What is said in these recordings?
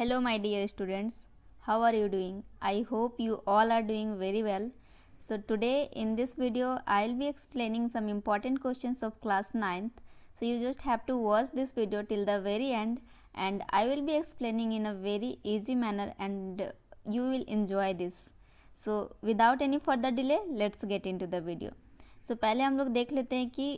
Hello my dear students, how are you doing? I hope you all are doing very well. So today in this video, I will be explaining some important questions of class 9th. So you just have to watch this video till the very end and I will be explaining in a very easy manner and you will enjoy this. So without any further delay, let's get into the video. so, पहले हम लोग देख लेते हैं कि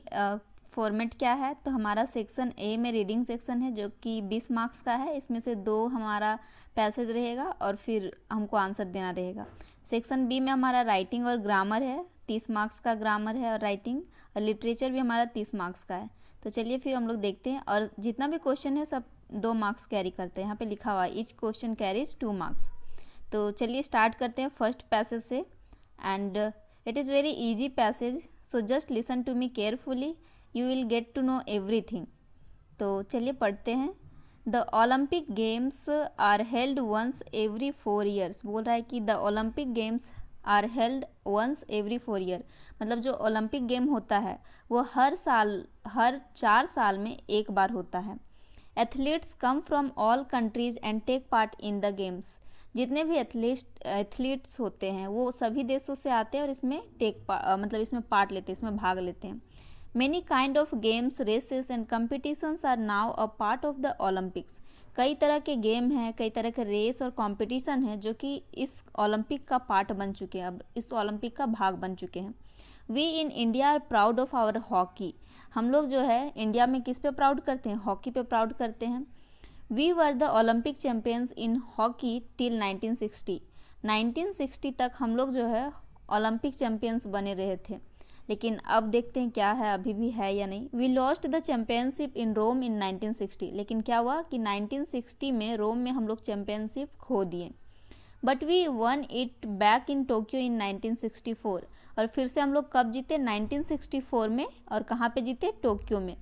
format क्या है तो हमारा सेक्शन ए में रीडिंग सेक्शन है जो कि बीस मार्क्स का है इसमें से दो हमारा पैसेज रहेगा और फिर हमको आंसर देना रहेगा सेक्शन बी में हमारा राइटिंग और ग्रामर है तीस मार्क्स का ग्रामर है और राइटिंग और लिटरेचर भी हमारा तीस मार्क्स का है तो चलिए फिर हम लोग देखते हैं और जितना भी क्वेश्चन है सब दो मार्क्स कैरी करते हैं यहाँ पे लिखा हुआ है each question carries two marks तो चलिए स्टार्ट करते हैं फर्स्ट पैसेज से and it is very easy passage so just listen to me carefully you will get to know everything तो चलिए पढ़ते हैं the Olympic games are held once every four years बोल रहा है कि the Olympic games are held once every four year मतलब जो ओलंपिक गेम होता है वो हर साल हर चार साल में एक बार होता है athletes come from all countries and take part in the games जितने भी एथलीट एथलीट्स होते हैं वो सभी देशों से आते हैं और इसमें टेक मतलब इसमें पार्ट लेते हैं इसमें भाग लेते हैं Many kind of games, races and competitions are now a part of the Olympics. कई तरह के गेम हैं कई तरह के रेस और कंपटीशन हैं जो कि इस ओलंपिक का पार्ट बन चुके हैं अब इस ओलंपिक का भाग बन चुके हैं we in India are proud of our hockey हम लोग जो है इंडिया में किस पे प्राउड करते हैं हॉकी पे प्राउड करते हैं we were the Olympic champions in hockey till 1960 1960 तक हम लोग जो है ओलंपिक चैम्पियंस बने रहे थे लेकिन अब देखते हैं क्या है अभी भी है या नहीं we lost the championship in Rome in 1960 लेकिन क्या हुआ कि 1960 में रोम में हम लोग चैम्पियनशिप खो दिए but we won it back in Tokyo in 1964 और फिर से हम लोग कब जीते 1964 में और कहाँ पे जीते टोक्यो में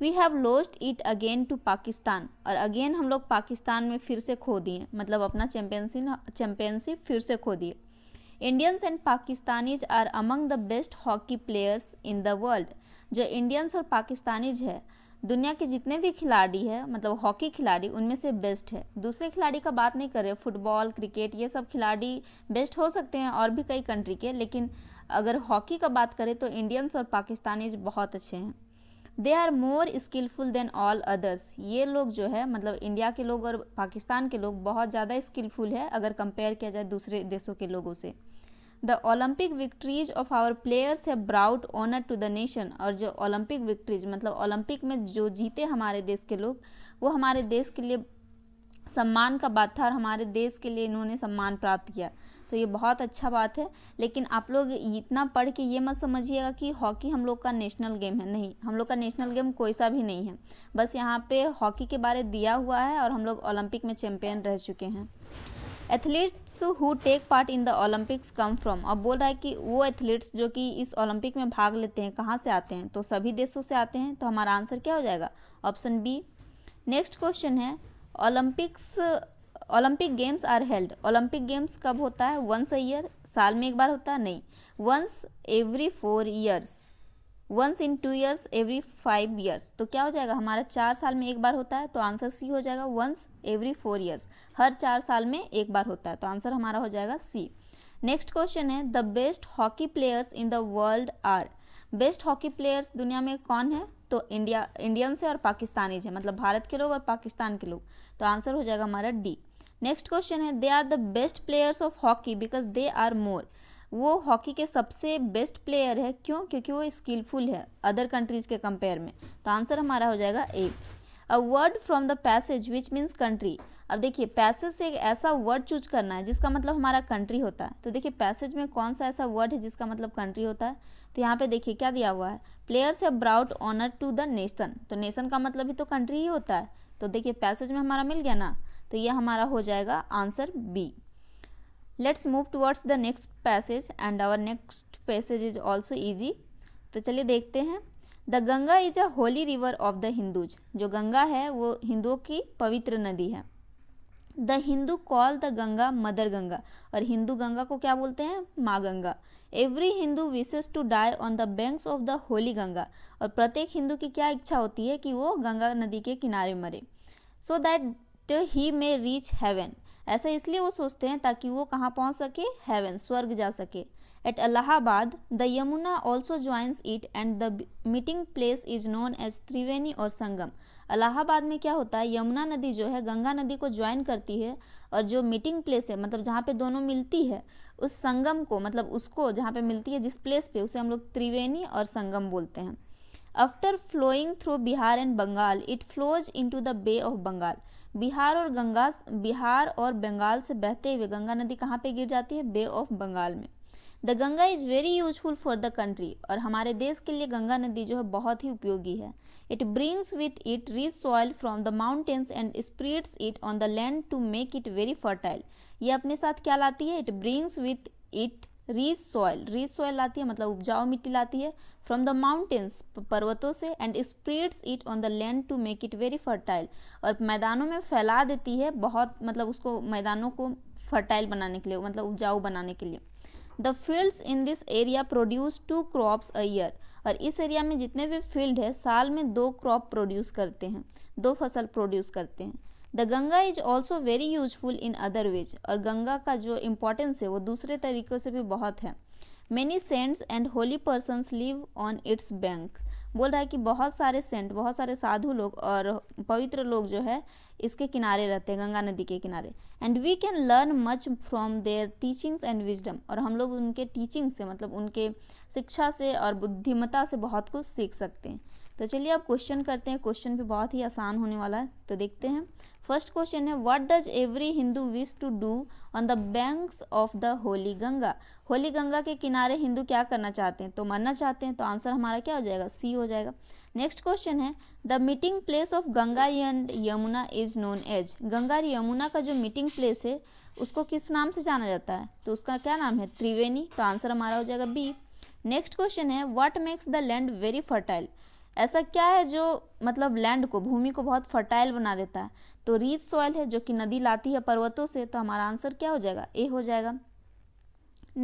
we have lost it again to Pakistan और अगेन हम लोग पाकिस्तान में फिर से खो दिए मतलब अपना चैम्पियनशिप चैम्पियनशिप फिर से खो दिए Indians and Pakistanis are among the best hockey players in the world जो इंडियंस और पाकिस्तानीज है दुनिया के जितने भी खिलाड़ी है मतलब हॉकी खिलाड़ी उनमें से बेस्ट है दूसरे खिलाड़ी का बात नहीं कर रहे फुटबॉल क्रिकेट ये सब खिलाड़ी बेस्ट हो सकते हैं और भी कई कंट्री के लेकिन अगर हॉकी का बात करें तो इंडियंस और पाकिस्तानीज बहुत अच्छे हैं they are more skilful than all others ये लोग जो है मतलब इंडिया के लोग और पाकिस्तान के लोग बहुत ज़्यादा स्किलफुल है अगर कंपेयर किया जाए दूसरे देशों के लोगों से the Olympic victories of our players है brought honour to the nation और जो ओलंपिक विक्ट्रीज मतलब ओलंपिक में जो जीते हमारे देश के लोग वो हमारे देश के लिए सम्मान का बात था और हमारे देश के लिए इन्होंने सम्मान प्राप्त किया तो ये बहुत अच्छा बात है लेकिन आप लोग इतना पढ़ के ये मत समझिएगा कि हॉकी हम लोग का नेशनल गेम है नहीं हम लोग का नेशनल गेम कोई सा भी नहीं है बस यहाँ पे हॉकी के बारे दिया हुआ है और हम लोग ओलंपिक में चैम्पियन रह चुके हैं athletes who take part in the Olympics come from अब बोल रहा है कि वो एथलीट्स जो कि इस ओलंपिक में भाग लेते हैं कहाँ से आते हैं तो सभी देशों से आते हैं तो हमारा आंसर क्या हो जाएगा ऑप्शन बी नेक्स्ट क्वेश्चन है Olympics Olympic games are held Olympic games कब होता है वंस अ ईयर साल में एक बार होता है नहीं once every four years once in two years every five years तो क्या हो जाएगा हमारा चार साल में एक बार होता है तो आंसर सी हो जाएगा वंस एवरी फोर ईयर्स हर चार साल में एक बार होता है तो आंसर हमारा हो जाएगा सी नेक्स्ट क्वेश्चन है the best hockey players in the world are best hockey players दुनिया में कौन है तो इंडिया इंडियंस है और पाकिस्तानीज है मतलब भारत के लोग और पाकिस्तान के लोग तो आंसर हो जाएगा हमारा डी नेक्स्ट क्वेश्चन है they are the best players of hockey because they are more वो हॉकी के सबसे बेस्ट प्लेयर है क्यों क्योंकि वो स्किलफुल है अदर कंट्रीज़ के कंपेयर में तो आंसर हमारा हो जाएगा A a word from the passage which means country अब देखिए पैसेज से एक ऐसा वर्ड चूज करना है जिसका मतलब हमारा कंट्री होता है तो देखिए पैसेज में कौन सा ऐसा वर्ड है जिसका मतलब कंट्री होता है तो यहाँ पे देखिए क्या दिया हुआ है प्लेयर्स है brought honour to the nation तो नेशन का मतलब ही तो कंट्री ही होता है तो देखिए पैसेज में हमारा मिल गया ना तो ये हमारा हो जाएगा answer B let's move towards the next passage and our next passage is also easy तो चलिए देखते हैं the Ganga is a holy river of the Hindus जो गंगा है वो हिंदुओं की पवित्र नदी है the Hindu call the Ganga mother Ganga और हिंदू गंगा को क्या बोलते हैं माँ Ganga every Hindu wishes to die on the banks of the holy Ganga और प्रत्येक हिंदू की क्या इच्छा होती है कि वो गंगा नदी के किनारे मरे so that he may reach heaven ऐसा इसलिए वो सोचते हैं ताकि वो कहाँ पहुँच सके हेवन स्वर्ग जा सके at Allahabad the Yamuna also joins it and the meeting place is known as Triveni और संगम अलाहाबाद में क्या होता है यमुना नदी जो है गंगा नदी को ज्वाइन करती है और जो मीटिंग प्लेस है मतलब जहाँ पे दोनों मिलती है उस संगम को मतलब उसको जहाँ पे मिलती है जिस प्लेस पे उसे हम लोग त्रिवेणी और संगम बोलते हैं after flowing through Bihar and Bengal it flows into the Bay of Bengal Bihar और गंगा बिहार और बंगाल से बहते हुए गंगा नदी कहाँ पे गिर जाती है बे ऑफ बंगाल में the Ganga is very useful for the country और हमारे देश के लिए गंगा नदी जो है बहुत ही उपयोगी है it brings with it rich soil from the mountains and spreads it on the land to make it very fertile ये अपने साथ क्या लाती है it brings with it rich soil rich soil लाती है मतलब उपजाऊ मिट्टी लाती है फ्रॉम द माउंटेन्स पर्वतों से and spreads it on the land to make it very fertile और मैदानों में फैला देती है बहुत मतलब उसको मैदानों को फर्टाइल बनाने के लिए मतलब उपजाऊ बनाने के लिए the fields in this area produce two crops a year और इस एरिया में जितने भी फील्ड है साल में दो क्रॉप प्रोड्यूस करते हैं दो फसल प्रोड्यूस करते हैं the Ganga is also very useful in other ways और गंगा का जो इम्पोर्टेंस है वो दूसरे तरीक़ों से भी बहुत है many saints and holy persons live on its bank बोल रहा है कि बहुत सारे सेंट बहुत सारे साधु लोग और पवित्र लोग जो है इसके किनारे रहते हैं गंगा नदी के किनारे and we can learn much from their teachings and wisdom और हम लोग उनके टीचिंग से मतलब उनके शिक्षा से और बुद्धिमता से बहुत कुछ सीख सकते हैं तो चलिए अब क्वेश्चन करते हैं क्वेश्चन भी बहुत ही आसान होने वाला है तो देखते हैं फर्स्ट क्वेश्चन है what does every Hindu wish to do on the banks of the holy Ganga holy Ganga के किनारे हिंदू क्या करना चाहते हैं तो मरना चाहते हैं तो आंसर हमारा क्या हो जाएगा सी हो जाएगा नेक्स्ट क्वेश्चन है the meeting place of Ganga and Yamuna is known as Ganga और यमुना का जो मीटिंग प्लेस है उसको किस नाम से जाना जाता है तो उसका क्या नाम है त्रिवेणी तो आंसर हमारा हो जाएगा बी नेक्स्ट क्वेश्चन है what makes the land very fertile ऐसा क्या है जो मतलब लैंड को भूमि को बहुत फर्टाइल बना देता है तो रीच सॉइल है जो कि नदी लाती है पर्वतों से तो हमारा आंसर क्या हो जाएगा ए हो जाएगा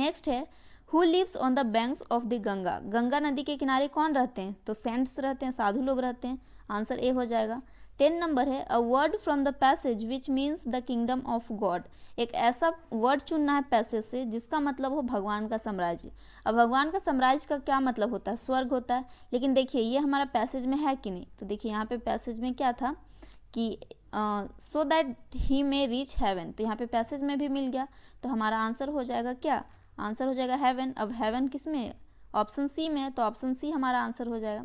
नेक्स्ट है who lives on the banks of the Ganga Ganga नदी के किनारे कौन रहते हैं तो सेंट्स रहते हैं साधु लोग रहते हैं आंसर ए हो जाएगा टेन नंबर है a word from the passage which means the kingdom of God एक ऐसा वर्ड चुनना है पैसेज से जिसका मतलब हो भगवान का साम्राज्य अब भगवान का साम्राज्य का क्या मतलब होता है स्वर्ग होता है लेकिन देखिए ये हमारा पैसेज में है कि नहीं तो देखिए यहाँ पे पैसेज में क्या था कि so that he may reach heaven तो यहाँ पे पैसेज में भी मिल गया तो हमारा आंसर हो जाएगा क्या आंसर हो जाएगा हैवन अब हैवन किस में ऑप्शन सी में है तो ऑप्शन सी हमारा आंसर हो जाएगा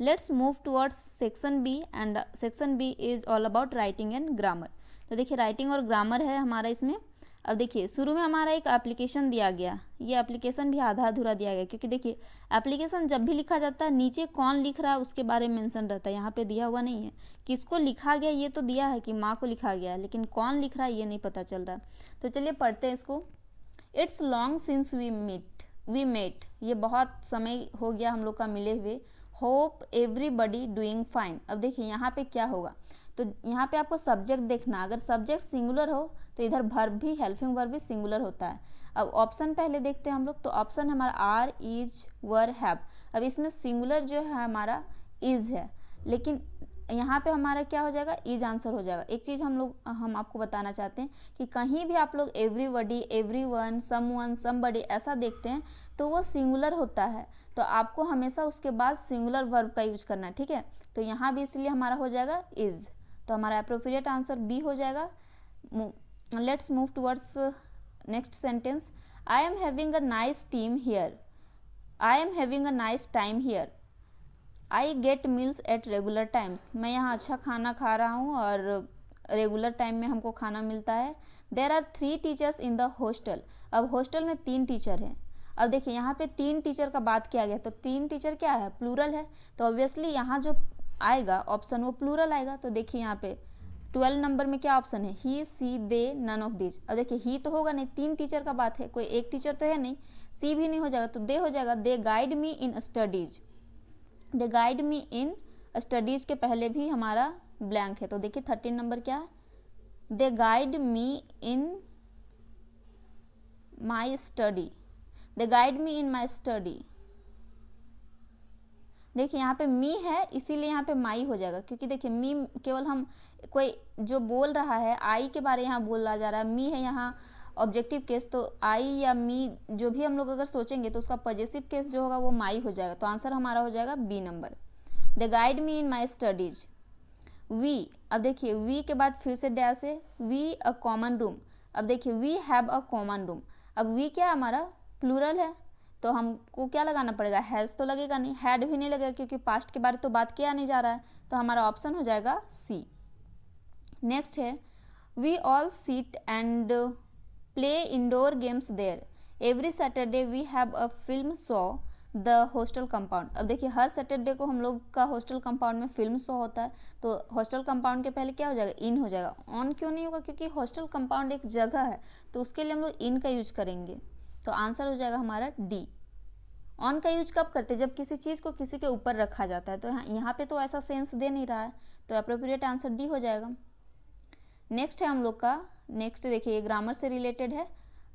let's move towards section B and section B is all about writing and grammar तो देखिए राइटिंग और ग्रामर है हमारा इसमें अब देखिए शुरू में हमारा एक एप्लीकेशन दिया गया ये एप्लीकेशन भी आधा अधूरा दिया गया क्योंकि देखिए एप्लीकेशन जब भी लिखा जाता है नीचे कौन लिख रहा है उसके बारे में मेंशन रहता है यहाँ पे दिया हुआ नहीं है किसको लिखा गया ये तो दिया है कि माँ को लिखा गया है लेकिन कौन लिख रहा है ये नहीं पता चल रहा तो चलिए पढ़ते हैं इसको it's long since we meet we met ये बहुत समय हो गया हम लोग का मिले हुए होप एवरीबडी डूइंग फाइन अब देखिए यहाँ पे क्या होगा तो यहाँ पे आपको सब्जेक्ट देखना अगर सब्जेक्ट सिंगुलर हो तो इधर भर भी हेल्पिंग वर्ब भी सिंगुलर होता है अब ऑप्शन पहले देखते हैं हम लोग तो ऑप्शन हमारा आर इज वर हैव अब इसमें सिंगुलर जो है हमारा इज है लेकिन यहाँ पे हमारा क्या हो जाएगा इज आंसर हो जाएगा एक चीज़ हम लोग हम आपको बताना चाहते हैं कि कहीं भी आप लोग एवरीबडी सम वन समबडी ऐसा देखते हैं तो वो सिंगुलर होता है तो आपको हमेशा उसके बाद सिंगुलर वर्ब का यूज करना है ठीक है तो यहाँ भी इसलिए हमारा हो जाएगा इज़ तो हमारा अप्रोप्रिएट आंसर बी हो जाएगा let's move towards next sentence I am having a nice team here I am having a nice time here I get meals at regular times मैं यहाँ अच्छा खाना खा रहा हूँ और रेगुलर टाइम में हमको खाना मिलता है there are three teachers in the hostel अब हॉस्टल में तीन टीचर हैं अब देखिए यहाँ पे तीन टीचर का बात किया गया तो तीन टीचर क्या है प्लूरल है तो ऑब्वियसली यहाँ जो आएगा ऑप्शन वो प्लूरल आएगा तो देखिए यहाँ पे ट्वेल्व नंबर में क्या ऑप्शन है he she they none of these अब देखिए ही तो होगा नहीं तीन टीचर का बात है कोई एक टीचर तो है नहीं सी भी नहीं हो जाएगा तो दे हो जाएगा they guide me in studies they guide me in studies के पहले भी हमारा ब्लैंक है तो देखिए थर्टीन नंबर क्या है they guide me in my study they guide me in my study देखिए यहाँ पे मी है इसीलिए यहाँ पे माई हो जाएगा क्योंकि देखिए मी केवल हम कोई जो बोल रहा है आई के बारे यहाँ बोला जा रहा है मी है यहाँ ऑब्जेक्टिव केस तो आई या मी जो भी हम लोग अगर सोचेंगे तो उसका पॉजिटिव केस जो होगा वो माई हो जाएगा तो आंसर हमारा हो जाएगा B number the guide me in my studies we अब देखिए वी के बाद फिर से डैश है वी अ कॉमन रूम अब देखिए we have a common room अब वी क्या है हमारा प्लूरल है तो हमको क्या लगाना पड़ेगा हैज़ तो लगेगा नहीं हैड भी नहीं लगेगा क्योंकि पास्ट के बारे तो बात किया नहीं जा रहा है तो हमारा ऑप्शन हो जाएगा सी नेक्स्ट है we all sit and play indoor games there every Saturday we have a film show the hostel compound अब देखिए हर सैटरडे को हम लोग का हॉस्टल कंपाउंड में फिल्म शो होता है तो हॉस्टल कंपाउंड के पहले क्या हो जाएगा इन हो जाएगा ऑन क्यों नहीं होगा क्योंकि हॉस्टल कंपाउंड एक जगह है तो उसके लिए हम लोग इन का यूज करेंगे तो आंसर हो जाएगा हमारा डी ऑन का यूज कब करते हैं जब किसी चीज़ को किसी के ऊपर रखा जाता है तो यहाँ पे तो ऐसा सेंस दे नहीं रहा है तो अप्रोप्रिएट आंसर डी हो जाएगा नेक्स्ट है हम लोग का नेक्स्ट देखिए ग्रामर से रिलेटेड है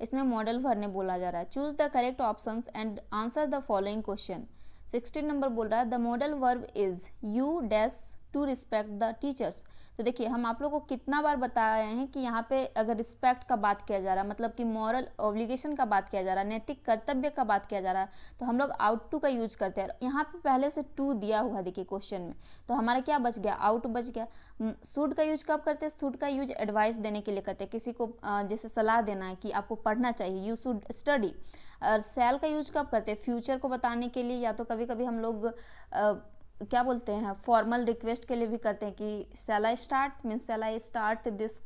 इसमें मॉडल भरने बोला जा रहा है choose the correct option and answer the following question sixteen number बोल रहा है the modal verb is you dash to respect the teachers तो देखिए हम आप लोग को कितना बार बता रहे हैं कि यहाँ पे अगर रिस्पेक्ट का बात किया जा रहा है मतलब कि मॉरल ऑब्लिगेशन का बात किया जा रहा है नैतिक कर्तव्य का बात किया जा रहा है तो हम लोग आउट टू का यूज करते हैं यहाँ पे पहले से टू दिया हुआ देखिए क्वेश्चन में तो हमारा क्या बच गया आउट बच गया सूट का यूज कब करते हैं सूट का यूज एडवाइस देने के लिए करते हैं किसी को जैसे सलाह देना है कि आपको पढ़ना चाहिए यू शुड स्टडी और सेल का यूज कब करते हैं फ्यूचर को बताने के लिए या तो कभी कभी हम लोग क्या बोलते हैं फॉर्मल रिक्वेस्ट के लिए भी करते हैं कि shall I start mean shall I start this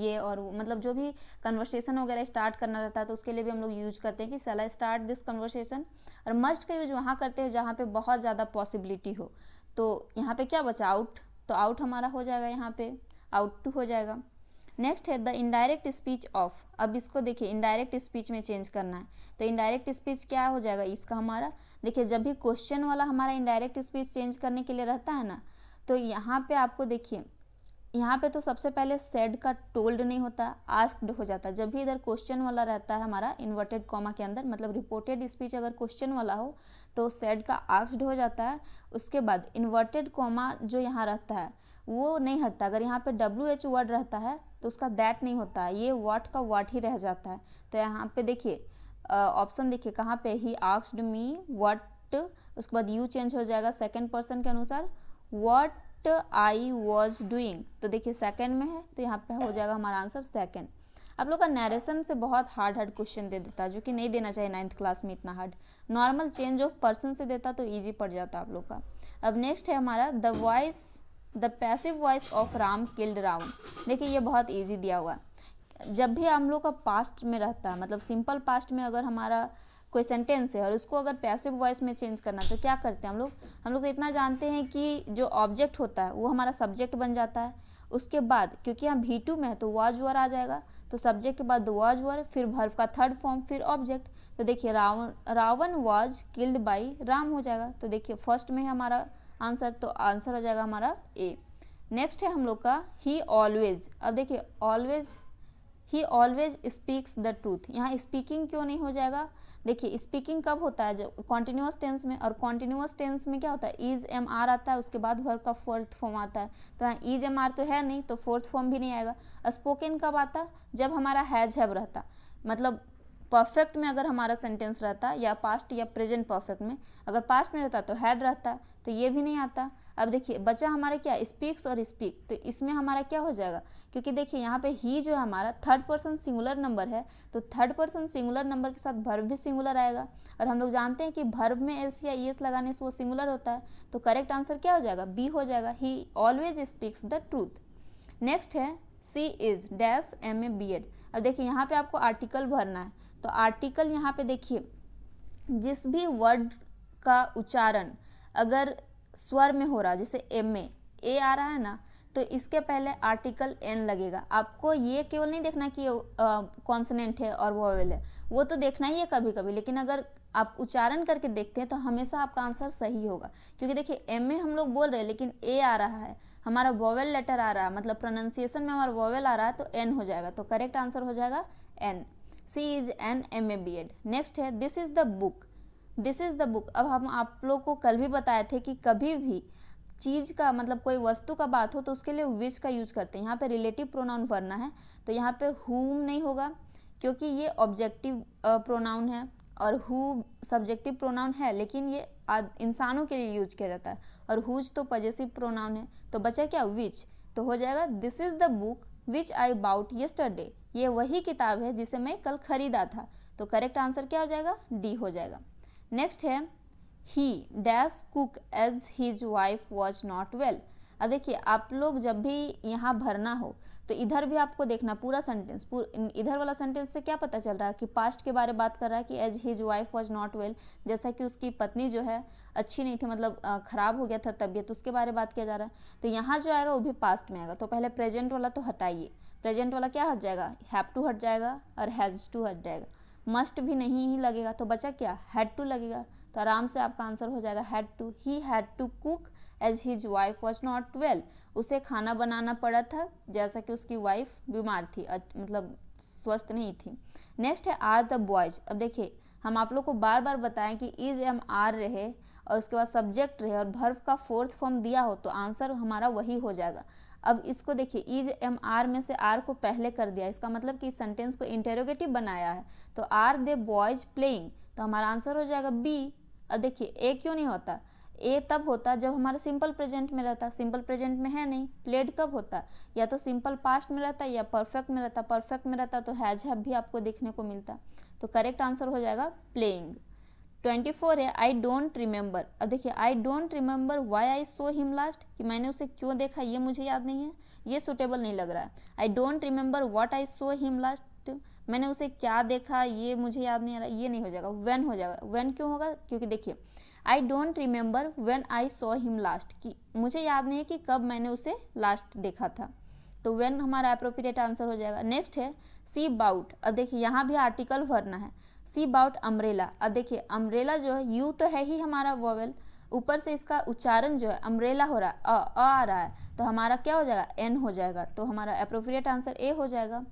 ये और मतलब जो भी कन्वर्सेशन वगैरह स्टार्ट करना रहता है तो उसके लिए भी हम लोग यूज करते हैं कि सेला स्टार्ट दिस कन्वर्सेशन और मस्ट का यूज वहाँ करते हैं जहाँ पे बहुत ज़्यादा पॉसिबिलिटी हो तो यहाँ पे क्या बचा आउट तो आउट हमारा हो जाएगा यहाँ पे आउट टू हो जाएगा नेक्स्ट है द इनडायरेक्ट स्पीच ऑफ अब इसको देखिए इनडायरेक्ट स्पीच में चेंज करना है तो इनडायरेक्ट स्पीच क्या हो जाएगा इसका हमारा देखिए जब भी क्वेश्चन वाला हमारा इनडायरेक्ट स्पीच चेंज करने के लिए रहता है ना तो यहाँ पे आपको देखिए यहाँ पे तो सबसे पहले सेड का टोल्ड नहीं होता आस्क्ड हो जाता जब भी इधर क्वेश्चन वाला रहता है हमारा इन्वर्टेड कॉमा के अंदर मतलब रिपोर्टेड स्पीच अगर क्वेश्चन वाला हो तो सेड का आस्क्ड हो जाता है उसके बाद इन्वर्टेड कॉमा जो यहाँ रहता है वो नहीं हटता अगर यहाँ पे डब्ल्यू एच वर्ड रहता है तो उसका दैट नहीं होता है ये वाट का वाट ही रह जाता है तो यहाँ पे देखिए ऑप्शन देखिए कहाँ पे ही आक्सड मी वट उसके बाद यू चेंज हो जाएगा सेकेंड पर्सन के अनुसार वट आई वॉज डूइंग तो देखिए सेकेंड में है तो यहाँ पे हो जाएगा हमारा आंसर सेकेंड आप लोग का नरेशन से बहुत हार्ड हार्ड क्वेश्चन दे देता है जो कि नहीं देना चाहिए नाइन्थ क्लास में इतना hard normal change of person से देता तो ईजी पड़ जाता आप लोग का अब नेक्स्ट है हमारा the voice the passive voice of Ram killed Ravan देखिए ये बहुत ईजी दिया हुआ जब भी हम लोग का पास्ट में रहता है मतलब सिंपल पास्ट में अगर हमारा कोई सेंटेंस है और उसको अगर पैसिव वॉइस में चेंज करना तो क्या करते हैं हम लोग हम लोग तो इतना जानते हैं कि जो ऑब्जेक्ट होता है वो हमारा सब्जेक्ट बन जाता है उसके बाद क्योंकि यहाँ भी टू में है तो वॉज वर आ जाएगा तो सब्जेक्ट के बाद वॉज वर फिर भर्व का थर्ड फॉर्म फिर ऑब्जेक्ट तो देखिए Ravan Ravan was killed by Ram हो जाएगा तो देखिए फर्स्ट में हमारा आंसर तो आंसर हो जाएगा हमारा ए नेक्स्ट है हम लोग का ही ऑलवेज अब देखिए always he always speaks the truth यहाँ स्पीकिंग क्यों नहीं हो जाएगा देखिए स्पीकिंग कब होता है जब कॉन्टिन्यूस टेंस में और कॉन्टिन्यूस टेंस में क्या होता है इज एम आर आता है उसके बाद वर्ब का फोर्थ फॉर्म आता है तो यहाँ इज एम आर तो है नहीं तो फोर्थ फॉर्म भी नहीं आएगा स्पोकन कब आता जब हमारा हैज हैव रहता मतलब परफेक्ट में अगर हमारा सेंटेंस रहता या पास्ट या प्रेजेंट परफेक्ट में अगर पास्ट में रहता तो हैड रहता तो ये भी नहीं आता अब देखिए बचा हमारा क्या स्पीक्स और स्पीक तो इसमें हमारा क्या हो जाएगा क्योंकि देखिए यहाँ पे ही जो है हमारा थर्ड पर्सन सिंगुलर नंबर है तो थर्ड पर्सन सिंगुलर नंबर के साथ भर्व भी सिंगुलर आएगा और हम लोग जानते हैं कि भर्व में एस या एस लगाने से वो सिंगुलर होता है तो करेक्ट आंसर क्या हो जाएगा बी हो जाएगा he always speaks the truth next है she is dash M A B Ed अब देखिए यहाँ पे आपको आर्टिकल भरना है तो आर्टिकल यहाँ पे देखिए जिस भी वर्ड का उच्चारण अगर स्वर में हो रहा जैसे एम ए ए आ रहा है ना तो इसके पहले आर्टिकल एन लगेगा आपको ये केवल नहीं देखना कि कॉन्सनेंट है और वोवेल है वो तो देखना ही है कभी कभी लेकिन अगर आप उच्चारण करके देखते हैं तो हमेशा आपका आंसर सही होगा क्योंकि देखिए एम ए हम लोग बोल रहे हैं लेकिन ए आ रहा है हमारा वोवेल लेटर आ रहा है मतलब प्रोनाउंसिएशन में हमारा वोवेल आ रहा है तो एन हो जाएगा तो करेक्ट आंसर हो जाएगा an she is an M A B Ed next है this is the book this is the book अब हम आप लोग को कल भी बताए थे कि कभी भी चीज़ का मतलब कोई वस्तु का बात हो तो उसके लिए विच का यूज करते हैं यहाँ पे रिलेटिव प्रोनाउन भरना है तो यहाँ पे हुम नहीं होगा क्योंकि ये ऑब्जेक्टिव प्रोनाउन है और हु सब्जेक्टिव प्रोनाउन है लेकिन ये इंसानों के लिए यूज किया जाता है और हुज तो पजेसिव प्रोनाउन है तो बचा क्या विच तो हो जाएगा this is the book which I bought yesterday ये वही किताब है जिसे मैं कल खरीदा था तो करेक्ट आंसर क्या हो जाएगा डी हो जाएगा नेक्स्ट है he dash cook as his wife was not well अब देखिए आप लोग जब भी यहाँ भरना हो तो इधर भी आपको देखना पूरा सेंटेंस पूर, इधर वाला सेंटेंस से क्या पता चल रहा है कि पास्ट के बारे में बात कर रहा है कि as his wife was not well जैसा कि उसकी पत्नी जो है अच्छी नहीं थी मतलब ख़राब हो गया था तबीयत उसके बारे में बात किया जा रहा है तो यहाँ जो आएगा वो भी पास्ट में आएगा तो पहले प्रेजेंट वाला तो हटाइए प्रेजेंट वाला क्या हट जाएगा हैव टू हट जाएगा और हैज़ टू हट जाएगा मस्ट भी नहीं ही लगेगा तो बचा क्या हैड टू लगेगा तो आराम से आपका आंसर हो जाएगा had to he had to cook as his wife was not well उसे खाना बनाना पड़ा था जैसा कि उसकी वाइफ बीमार थी मतलब स्वस्थ नहीं थी नेक्स्ट है आर द बॉयज अब देखिए हम आप लोग को बार बार बताएं कि इज एम आर रहे और उसके बाद सब्जेक्ट रहे और भर्फ का फोर्थ फॉर्म दिया हो तो आंसर हमारा वही हो जाएगा अब इसको देखिए इज एम आर में से आर को पहले कर दिया इसका मतलब कि सेंटेंस को इंटेरोगेटिव बनाया है तो आर दे बॉयज प्लेइंग तो हमारा आंसर हो जाएगा बी अब देखिए ए क्यों नहीं होता ए तब होता जब हमारा सिंपल प्रेजेंट में रहता सिंपल प्रेजेंट में है नहीं प्लेड कब होता या तो सिंपल पास्ट में रहता या परफेक्ट में रहता परफेक्ट में रहता तो हैज हैब भी आपको देखने को मिलता तो करेक्ट आंसर हो जाएगा प्लेइंग ट्वेंटी फोर है आई डोंट रिमेंबर अब देखिए I don't remember why I saw him last कि मैंने उसे क्यों देखा ये मुझे याद नहीं है ये सुटेबल नहीं लग रहा है I don't remember what I saw him last मैंने उसे क्या देखा ये मुझे याद नहीं आ रहा ये नहीं हो जाएगा वेन हो जाएगा वेन क्यों होगा क्योंकि देखिए I don't remember when I saw him last कि मुझे याद नहीं है कि कब मैंने उसे लास्ट देखा था तो वेन हमारा अप्रोप्रिएट आंसर हो जाएगा नेक्स्ट है सी बाउट अब देखिए यहाँ भी आर्टिकल भरना है सी बाउट अम्ब्रेला अब देखिए अम्ब्रेला जो है यू तो है ही हमारा वोवेल ऊपर से इसका उच्चारण जो है अम्ब्रेला हो रहा है अ आ रहा है तो हमारा क्या हो जाएगा एन हो जाएगा तो हमारा अप्रोप्रिएट आंसर ए हो जाएगा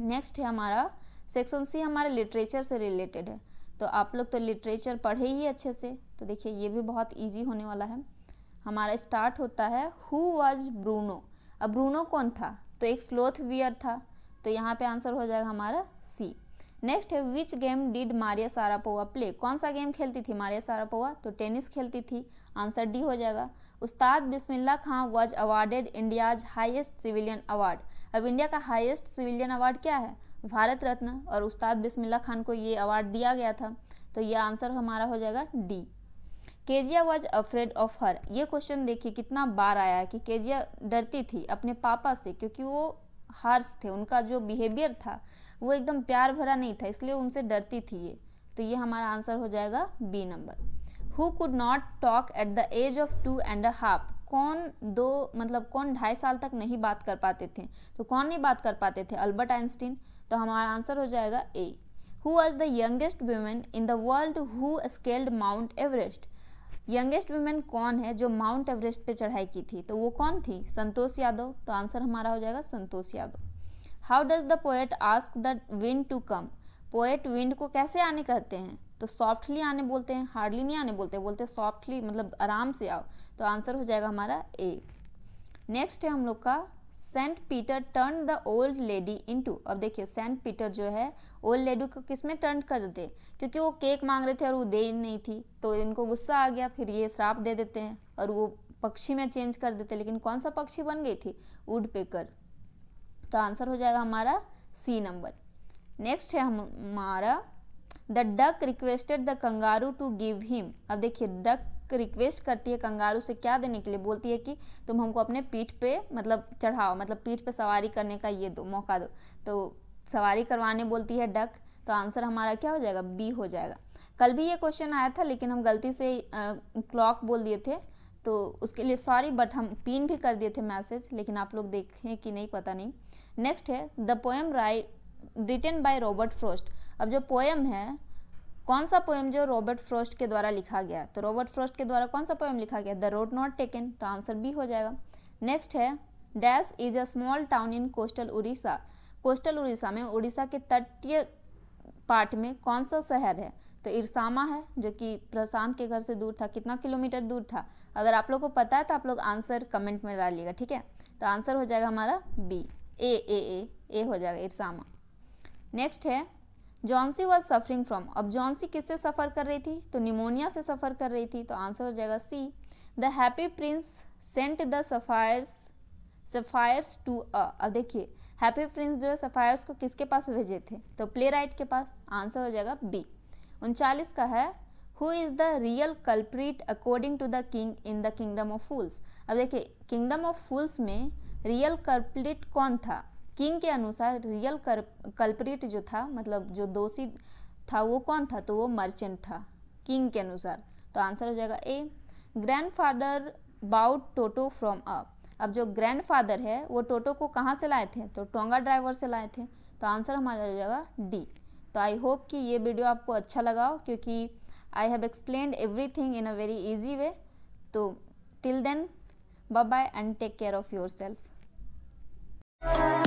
नेक्स्ट है हमारा सेक्शन सी हमारे लिटरेचर से रिलेटेड है तो आप लोग तो लिटरेचर पढ़े ही अच्छे से तो देखिए ये भी बहुत ईजी होने वाला है हमारा स्टार्ट होता है हु वॉज ब्रूनो अब ब्रूनो कौन था तो एक स्लोथ वियर था तो यहाँ पे आंसर हो जाएगा हमारा सी नेक्स्ट है which game did Maria Sharapova play कौन सा गेम खेलती थी मारिया सारापोवा तो टेनिस खेलती थी आंसर डी हो जाएगा Ustad Bismillah Khan was awarded India's highest civilian award अब इंडिया का हाइस्ट सिविलियन अवार्ड क्या है भारत रत्न और उस्ताद बिस्मिल्ला खान को ये अवार्ड दिया गया था तो ये आंसर हमारा हो जाएगा D Kezia was afraid of her ये क्वेश्चन देखिए कितना बार आया कि केजिया डरती थी अपने पापा से क्योंकि वो हार्स थे उनका जो बिहेवियर था वो एकदम प्यार भरा नहीं था इसलिए उनसे डरती थी ये तो ये हमारा आंसर हो जाएगा B number who could not talk at the age of two and a half कौन दो मतलब कौन ढाई साल तक नहीं बात कर पाते थे तो कौन नहीं बात कर पाते थे अल्बर्ट आइंस्टीन तो हमारा आंसर हो जाएगा A who was the youngest women in the world who scaled Mount Everest youngest women कौन है जो माउंट एवरेस्ट पे चढ़ाई की थी तो वो कौन थी संतोष यादव तो आंसर हमारा हो जाएगा Santosh Yadav how does the poet ask the wind to come poet wind को कैसे आने कहते हैं तो सॉफ्टली आने बोलते हैं हार्डली नहीं आने बोलते बोलते सॉफ्टली मतलब आराम से आओ तो आंसर हो जाएगा हमारा ए नेक्स्ट है हम लोग का Saint Peter turn the old lady into अब देखिए सेंट पीटर जो है ओल्ड लेडी को किस में टर्न कर देते क्योंकि वो केक मांग रहे थे और वो दे नहीं थी तो इनको गुस्सा आ गया फिर ये श्राप दे देते हैं और वो पक्षी में चेंज कर देते लेकिन कौन सा पक्षी बन गई थी वुड पेकर तो आंसर हो जाएगा हमारा सी नंबर नेक्स्ट है हमारा the duck requested the kangaroo to give him अब देखिए डक रिक्वेस्ट करती है कंगारू से क्या देने के लिए बोलती है कि तुम हमको अपने पीठ पे मतलब चढ़ाओ मतलब पीठ पे सवारी करने का ये दो मौका दो तो सवारी करवाने बोलती है डक तो आंसर हमारा क्या हो जाएगा बी हो जाएगा कल भी ये क्वेश्चन आया था लेकिन हम गलती से क्लॉक बोल दिए थे तो उसके लिए सॉरी बट हम पिन भी कर दिए थे मैसेज लेकिन आप लोग देखें कि नहीं पता नहीं नेक्स्ट है the poem write written by Robert Frost अब जो पोएम है कौन सा पोएम जो रॉबर्ट फ्रॉस्ट के द्वारा लिखा गया तो रॉबर्ट फ्रॉस्ट के द्वारा कौन सा पोएम लिखा गया द रोड नॉट टेकन तो आंसर बी हो जाएगा नेक्स्ट है dash is a small town in coastal Orissa coastal Orissa में उड़ीसा के तटीय पार्ट में कौन सा शहर है तो इरसामा है जो कि प्रशांत के घर से दूर था कितना किलोमीटर दूर था अगर आप लोग को पता है तो आप लोग आंसर कमेंट में डालिएगा ठीक है तो आंसर हो जाएगा हमारा B A A A A हो जाएगा इरसामा नेक्स्ट है जॉन्सी वॉज सफरिंग फ्रॉम अब जॉन्सी किससे सफ़र कर रही थी तो निमोनिया से सफ़र कर रही थी तो आंसर हो जाएगा C the happy prince sent the sapphires sapphires to a अब देखिए हैप्पी प्रिंस जो है सफ़ायर्स को किसके पास भेजे थे तो प्ले राइट के पास आंसर हो जाएगा बी उनचालीस का है who is the real culprit according to the king in the kingdom of fools अब देखिए किंगडम ऑफ फूल्स में रियल कल्प्रीट कौन था किंग के अनुसार रियल कर, कल्प्रिट जो था मतलब जो दोषी था वो कौन था तो वो मर्चेंट था किंग के अनुसार तो आंसर हो जाएगा A grandfather bought Toto from up अब जो ग्रैंडफादर है वो टोटो को कहाँ से लाए थे तो टोंगा ड्राइवर से लाए थे तो आंसर हमारा हो जाएगा डी तो आई होप कि ये वीडियो आपको अच्छा लगा हो क्योंकि I have explain thing in a very easy way तो till then bye bye and take care of your self